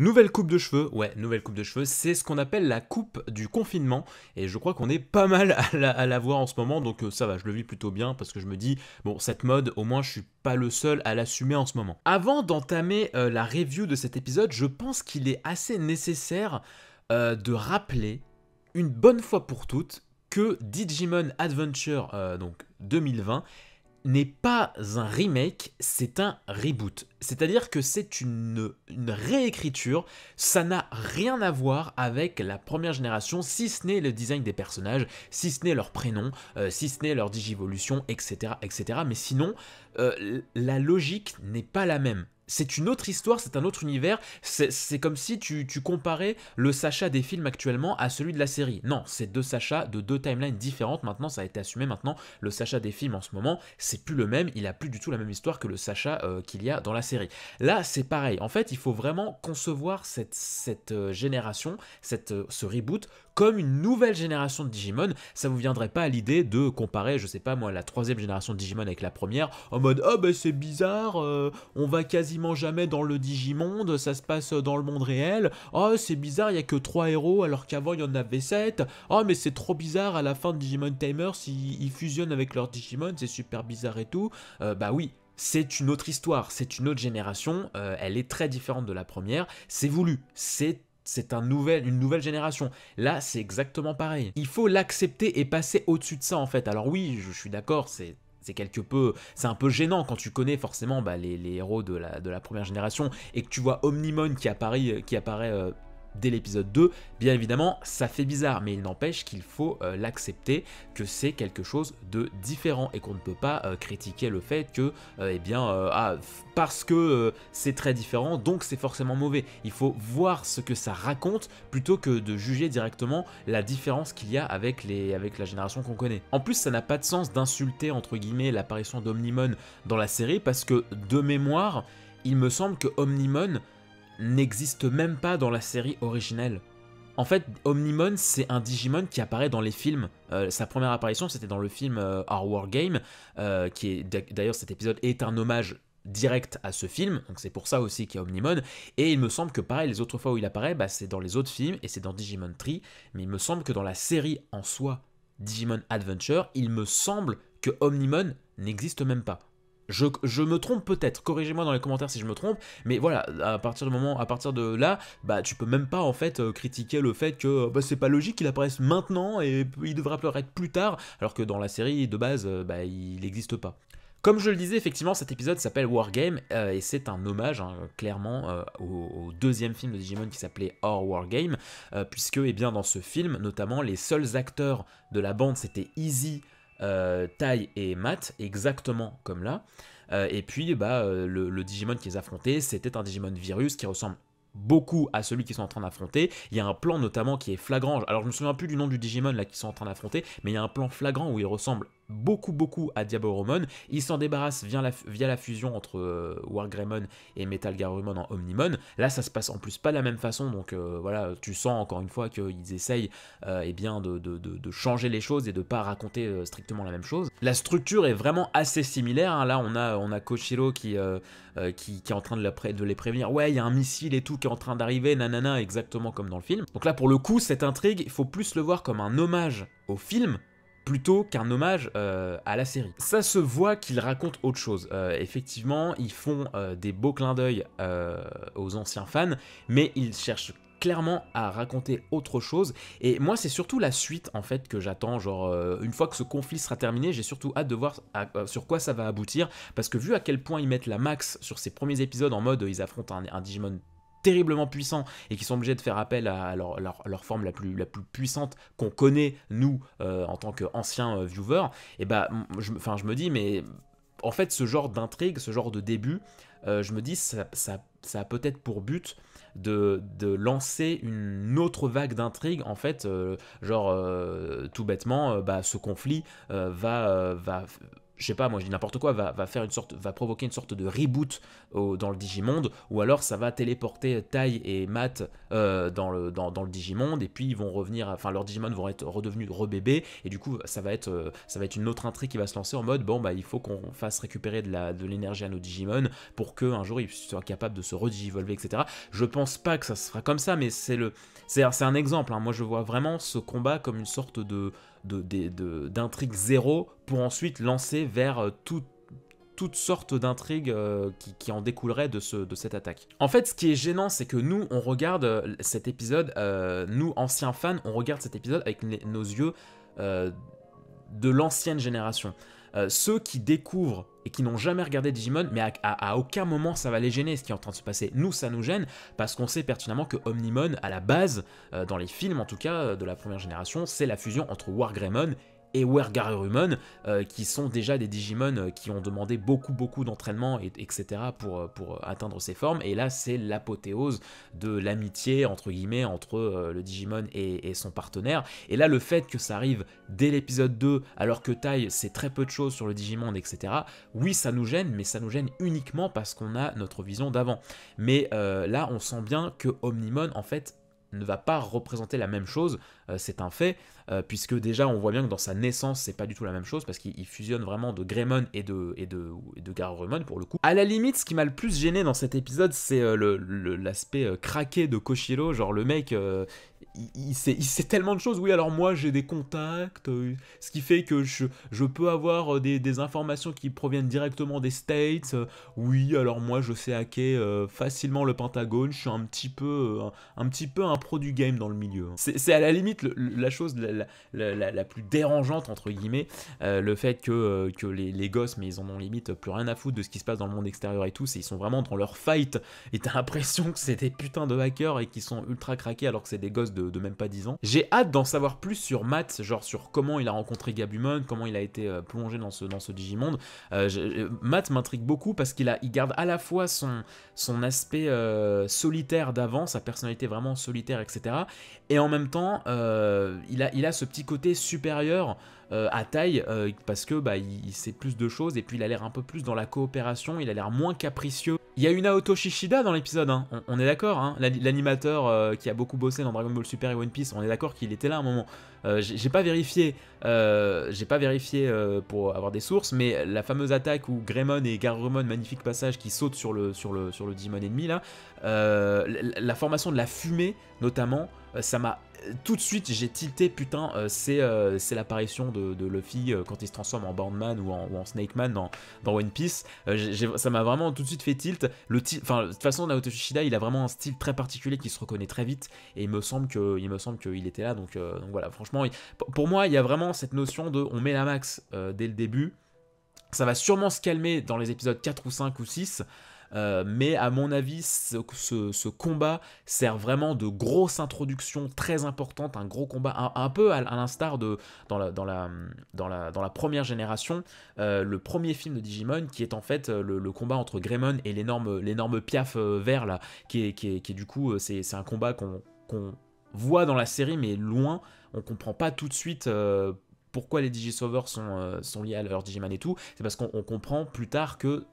Nouvelle coupe de cheveux, ouais, nouvelle coupe de cheveux, c'est ce qu'on appelle la coupe du confinement, et je crois qu'on est pas mal à la, voir en ce moment, donc euh, ça va, je le vis plutôt bien, parce que je me dis, bon, cette mode, au moins je suis pas le seul à l'assumer en ce moment. Avant d'entamer euh, la review de cet épisode, je pense qu'il est assez nécessaire euh, de rappeler, une bonne fois pour toutes, que Digimon Adventure, donc 2020, n'est pas un remake, c'est un reboot. C'est-à-dire que c'est une, réécriture, ça n'a rien à voir avec la première génération, si ce n'est le design des personnages, si ce n'est leur prénom, euh, si ce n'est leur digivolution, etc., etc. Mais sinon, euh, la logique n'est pas la même. C'est une autre histoire, c'est un autre univers, c'est comme si tu, comparais le Sacha des films actuellement à celui de la série. Non, c'est deux Sacha de deux timelines différentes, maintenant ça a été assumé, maintenant le Sacha des films en ce moment, c'est plus le même, il a plus du tout la même histoire que le Sacha euh, qu'il y a dans la série. Là, c'est pareil, en fait, il faut vraiment concevoir cette, euh, génération, cette, ce reboot comme une nouvelle génération de Digimon, ça vous viendrait pas à l'idée de comparer, je sais pas moi, la troisième génération de Digimon avec la première en mode oh bah c'est bizarre, euh, on va quasiment jamais dans le digimonde, ça se passe euh, dans le monde réel. Oh c'est bizarre, il y a que trois héros alors qu'avant il y en avait 7. Oh ah, mais c'est trop bizarre à la fin de Digimon Timer ils fusionnent avec leur Digimon, c'est super bizarre et tout. Euh, bah oui, c'est une autre histoire, c'est une autre génération, elle est très différente de la première, c'est voulu, c'est c'est un une nouvelle génération. Là, c'est exactement pareil. Il faut l'accepter et passer au-dessus de ça, en fait. Alors oui, je suis d'accord, c'est c'est quelque peu, c'est un peu gênant quand tu connais forcément bah, les, héros de la, de la, première génération et que tu vois Omnimon qui apparaît, euh, qui apparaît euh, dès l'épisode 2, bien évidemment, ça fait bizarre, mais il n'empêche qu'il faut euh, l'accepter que c'est quelque chose de différent et qu'on ne peut pas euh, critiquer le fait que, euh, eh bien, ah, parce que c'est très différent, donc c'est forcément mauvais. Il faut voir ce que ça raconte plutôt que de juger directement la différence qu'il y a avec, les, avec la génération qu'on connaît. En plus, ça n'a pas de sens d'insulter, entre guillemets, l'apparition d'Omnimon dans la série parce que, de mémoire, il me semble que Omnimon n'existe même pas dans la série originelle. En fait, Omnimon, c'est un Digimon qui apparaît dans les films. Euh, sa première apparition, c'était dans le film euh, Our War Game, euh, qui est d'ailleurs cet épisode est un hommage direct à ce film, donc c'est pour ça aussi qu'il y a Omnimon, et il me semble que pareil, les autres fois où il apparaît, bah, c'est dans les autres films, et c'est dans Digimon Tree, mais il me semble que dans la série en soi, Digimon Adventure, il me semble que Omnimon n'existe même pas. Je, me trompe peut-être, corrigez-moi dans les commentaires si je me trompe, mais voilà, à partir du moment, à partir de là, bah tu peux même pas en fait euh, critiquer le fait que bah, c'est pas logique qu'il apparaisse maintenant et il devrait apparaître plus tard, alors que dans la série de base, euh, bah il n'existe pas. Comme je le disais, effectivement, cet épisode s'appelle Wargame euh, et c'est un hommage hein, clairement au, deuxième film de Digimon qui s'appelait Or Wargame, puisque eh bien, dans ce film, notamment, les seuls acteurs de la bande c'était Easy, euh, taille et mat exactement comme là. Euh, et puis, bah, euh, le, Digimon Digimon qu'ils affrontaient, c'était un Digimon virus qui ressemble beaucoup à celui qu'ils sont en train d'affronter. Il y a un plan notamment qui est flagrant. Alors je me souviens plus du nom du Digimon là qu'ils sont en train d'affronter, mais il y a un plan flagrant où il ressemble beaucoup beaucoup à Roman Il s'en débarrasse via la, via la, fusion entre euh, Wargreymon et Metal en Omnimon. Là, ça se passe en plus pas de la même façon, donc euh, voilà, tu sens encore une fois qu'ils essayent euh, eh bien, de, changer les choses et de pas raconter strictement la même chose. La structure est vraiment assez similaire. Hein. Là, on a, on a Koshiro qui, qui, est en train de, les prévenir. Ouais, il y a un missile et tout qui est en train d'arriver, nanana, exactement comme dans le film. Donc là, pour le coup, cette intrigue, il faut plus le voir comme un hommage au film plutôt qu'un hommage euh, à la série. Ça se voit qu'ils racontent autre chose. Euh, effectivement, ils font euh, des beaux clins d'œil aux anciens fans, mais ils cherchent clairement à raconter autre chose et moi c'est surtout la suite en fait que j'attends genre une fois que ce conflit sera terminé j'ai surtout hâte de voir sur quoi ça va aboutir parce que vu à quel point ils mettent la max sur ces premiers épisodes en mode ils affrontent un Digimon terriblement puissants et qui sont obligés de faire appel à leur, leur, forme la plus, la plus puissante qu'on connaît, nous, euh, en tant qu'anciens euh, viewers, et bah, je, enfin, je me dis, mais en fait, ce genre d'intrigue, ce genre de début, euh, je me dis, ça, a peut-être pour but de, de, lancer une autre vague d'intrigue, en fait, genre, tout bêtement, bah, ce conflit va, va, je sais pas, moi je dis n'importe quoi, va, faire une sorte, va provoquer une sorte de reboot dans le Digimonde, ou alors ça va téléporter Tai et Matt euh, dans, le, dans, le Digimonde, et puis ils vont revenir, enfin leurs Digimon vont être redevenus rebébés, et du coup ça va être, euh, ça va être une autre intrigue qui va se lancer en mode, bon bah il faut qu'on fasse récupérer de, la, de l'énergie à nos Digimon pour que un jour ils soient capables de se redigivolver, etc. Je pense pas que ça sera comme ça, mais c'est le, c'est, un exemple. Hein. Moi je vois vraiment ce combat comme une sorte de D'intrigue zéro pour ensuite lancer vers euh, toutes sortes d'intrigues euh, qui, en découleraient de, ce, de cette attaque. En fait, ce qui est gênant, c'est que nous, on regarde euh, cet épisode, nous, anciens fans, on regarde cet épisode avec nos yeux de l'ancienne génération. Euh, ceux qui découvrent et qui n'ont jamais regardé Digimon, mais à, aucun moment ça va les gêner ce qui est en train de se passer. Nous, ça nous gêne parce qu'on sait pertinemment que Omnimon, à la base, euh, dans les films en tout cas, euh, de la première génération, c'est la fusion entre Wargreymon et Wergarurumon, euh, qui sont déjà des Digimon euh, qui ont demandé beaucoup beaucoup d'entraînement, et, etc. Pour, euh, pour atteindre ces formes. Et là, c'est l'apothéose de l'amitié, entre guillemets, entre le Digimon et, son partenaire. Et là, le fait que ça arrive dès l'épisode 2, alors que Tai sait très peu de choses sur le Digimon, etc. Oui, ça nous gêne, mais ça nous gêne uniquement parce qu'on a notre vision d'avant. Mais là, on sent bien que Omnimon, en fait, ne va pas représenter la même chose, euh, c'est un fait, euh, puisque déjà on voit bien que dans sa naissance c'est pas du tout la même chose, parce qu'il fusionne vraiment de Greymon et de, et de, de Garurumon pour le coup. À la limite, ce qui m'a le plus gêné dans cet épisode, c'est euh, l'aspect craqué de Koshiro, genre le mec, il, sait, il, sait, tellement de choses, oui alors moi j'ai des contacts, ce qui fait que je, je peux avoir des, informations qui proviennent directement des States, oui alors moi je sais hacker facilement le Pentagone, je suis un petit peu un, petit peu produit game dans le milieu. Hein. C'est à la limite la chose la, la, plus dérangeante, entre guillemets, euh, le fait que, euh, que les, les, gosses, mais ils en ont limite plus rien à foutre de ce qui se passe dans le monde extérieur et tout, c'est ils sont vraiment dans leur fight, et t'as l'impression que c'est des putains de hackers et qu'ils sont ultra craqués alors que c'est des gosses de, même pas 10 ans. J'ai hâte d'en savoir plus sur Matt, genre sur comment il a rencontré Gabumon, comment il a été euh, plongé dans ce, dans ce Digimonde. Matt m'intrigue beaucoup parce qu'il a, il garde à la fois son, son aspect solitaire d'avant, sa personnalité vraiment solitaire, etc. Et en même temps, euh, il, a, il a ce petit côté supérieur euh, à taille euh, parce que bah, il, sait plus de choses et puis il a l'air un peu plus dans la coopération, il a l'air moins capricieux il y a une Naoto Shishida dans l'épisode, hein. on, est d'accord, hein. l'animateur euh, qui a beaucoup bossé dans Dragon Ball Super et One Piece, on est d'accord qu'il était là à un moment. Euh, j'ai pas vérifié, euh, j'ai pas vérifié pour avoir des sources, mais la fameuse attaque où Greymon et Garurumon, magnifique passage, qui sautent sur le, sur le, sur le ennemi là, la, formation de la fumée notamment, ça m'a tout de suite, j'ai tilté, putain, euh, euh, c'est l'apparition de, de, Luffy euh, quand il se transforme en Bandman ou en, Snakeman Snake Man dans, One Piece. ça m'a vraiment tout de suite fait tilt. Le de toute façon, Naoto Shishida, il a vraiment un style très particulier qui se reconnaît très vite. Et il me semble qu'il était là. Donc, voilà, franchement, pour moi, il y a vraiment cette notion de on met la max dès le début. Ça va sûrement se calmer dans les épisodes 4 ou 5 ou 6. Euh, mais à mon avis, ce, combat sert vraiment de grosse introduction très importante, un gros combat, un, peu à, l'instar de dans la, dans, la, dans, la, dans la première génération, euh, le premier film de Digimon qui est en fait euh, le, combat entre Greymon et l'énorme piaf vert là, qui est, qui est, qui est du coup, c'est un combat qu'on voit dans la série mais loin, on comprend pas tout de suite. pourquoi les Digisovers sont, sont liés à leur Digimon et tout, c'est parce qu'on comprend plus tard que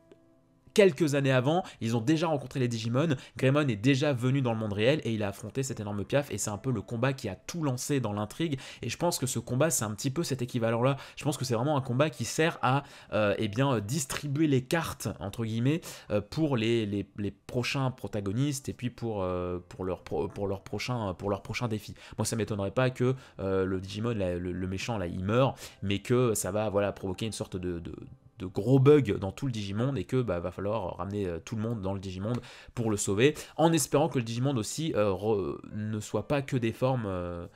quelques années avant. Ils ont déjà rencontré les Digimon. Greymon est déjà venu dans le monde réel et il a affronté cet énorme Piaf. Et c'est un peu le combat qui a tout lancé dans l'intrigue. Et je pense que ce combat, c'est un petit peu cet équivalent-là. Je pense que c'est vraiment un combat qui sert à euh, eh bien, euh, distribuer les cartes, entre guillemets, euh, pour les, les, prochains protagonistes et puis pour, pour, leur, pour, leur, prochain, pour leur prochain défi. Moi, ça m'étonnerait pas que le Digimon, le, méchant, là, il meurt, mais que ça va voilà, provoquer une sorte de de gros bugs dans tout le Digimonde et que bah, va falloir ramener euh, tout le monde dans le Digimonde pour le sauver, en espérant que le Digimonde aussi euh, ne soit pas que des formes euh,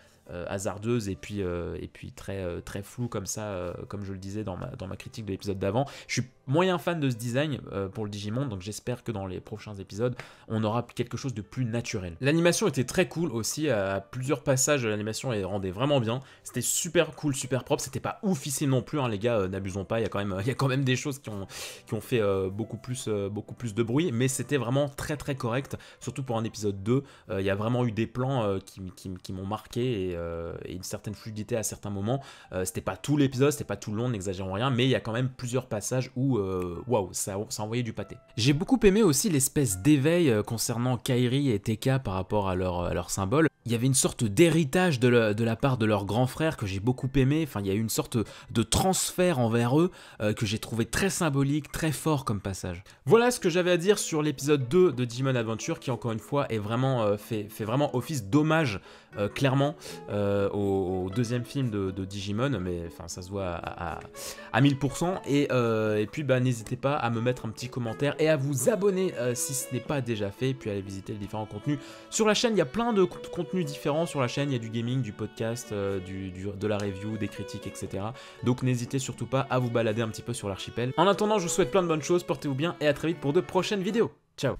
hasardeuses et puis, et puis très, très floues comme ça, comme je le disais dans ma, dans ma critique de l'épisode d'avant. Je suis moyen fan de ce design euh, pour le Digimon, donc j'espère que dans les prochains épisodes, on aura quelque chose de plus naturel. L'animation était très cool aussi, à plusieurs passages, l'animation rendait vraiment bien. C'était super cool, super propre, c'était pas ici non plus, hein, les gars, euh, n'abusons pas, il y, a quand même, y quand même des choses qui ont, ont fait euh, beaucoup, plus, beaucoup plus de bruit, mais c'était vraiment très très correct, surtout pour un épisode 2, il y a vraiment eu des plans qui, m'ont marqué et, et, une certaine fluidité à certains moments. c'était pas tout l'épisode, c'était pas tout le long, n'exagérons rien, mais il y a quand même plusieurs passages où euh, waouh, ça, envoyait du pâté. J'ai beaucoup aimé aussi l'espèce d'éveil euh, concernant Kairi et TK par rapport à à leur symbole il y avait une sorte d'héritage de, la, part de leur grand frère que j'ai beaucoup aimé. Enfin, il y a eu une sorte de transfert envers eux euh, que j'ai trouvé très symbolique, très fort comme passage. Voilà ce que j'avais à dire sur l'épisode 2 de Digimon Adventure qui, encore une fois, est vraiment, euh, fait, fait, vraiment office d'hommage euh, clairement au, deuxième film de, Digimon. Mais enfin, ça se voit à, à, 1000%. Et, puis, bah, n'hésitez pas à me mettre un petit commentaire et à vous abonner si ce n'est pas déjà fait. Et puis, aller visiter les différents contenus. Sur la chaîne, il y a plein de contenus différents sur la chaîne. Il y a du gaming, du podcast, euh, du, de la review, des critiques, etc. Donc n'hésitez surtout pas à vous balader un petit peu sur l'archipel. En attendant, je vous souhaite plein de bonnes choses, portez-vous bien et à très vite pour de prochaines vidéos. Ciao